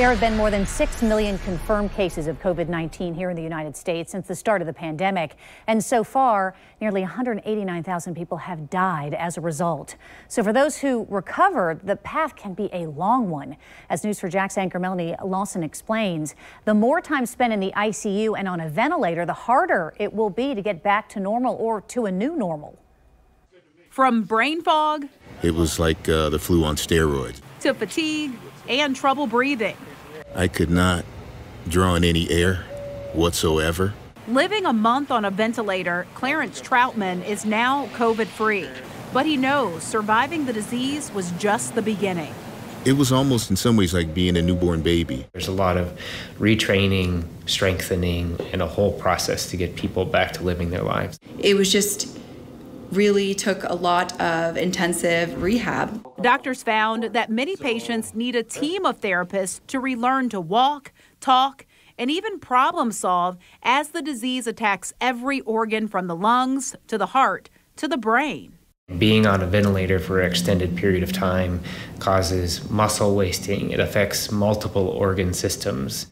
There have been more than 6 million confirmed cases of COVID 19 here in the United States since the start of the pandemic. And so far, nearly 189,000 people have died as a result. So for those who recover, the path can be a long one. As News for Jack's anchor Melanie Lawson explains, the more time spent in the ICU and on a ventilator, the harder it will be to get back to normal or to a new normal. From brain fog, it was like uh, the flu on steroids, to fatigue and trouble breathing. I could not draw in any air whatsoever. Living a month on a ventilator, Clarence Troutman is now COVID free. But he knows surviving the disease was just the beginning. It was almost in some ways like being a newborn baby. There's a lot of retraining, strengthening, and a whole process to get people back to living their lives. It was just really took a lot of intensive rehab. Doctors found that many patients need a team of therapists to relearn to walk, talk, and even problem solve as the disease attacks every organ from the lungs to the heart to the brain. Being on a ventilator for an extended period of time causes muscle wasting. It affects multiple organ systems.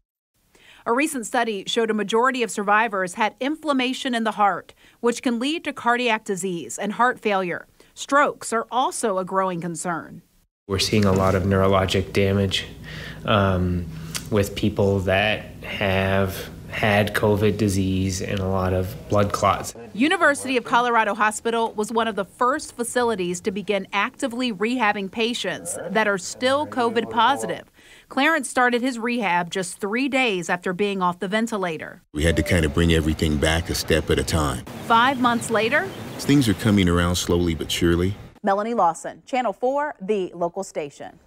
A recent study showed a majority of survivors had inflammation in the heart, which can lead to cardiac disease and heart failure. Strokes are also a growing concern. We're seeing a lot of neurologic damage um, with people that have had COVID disease and a lot of blood clots. University of Colorado Hospital was one of the first facilities to begin actively rehabbing patients that are still COVID positive. Clarence started his rehab just three days after being off the ventilator. We had to kind of bring everything back a step at a time. Five months later, things are coming around slowly but surely. Melanie Lawson, Channel 4, the local station.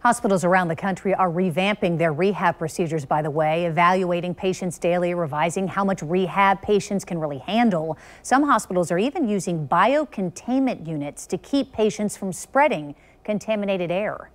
Hospitals around the country are revamping their rehab procedures, by the way, evaluating patients daily, revising how much rehab patients can really handle. Some hospitals are even using biocontainment units to keep patients from spreading contaminated air.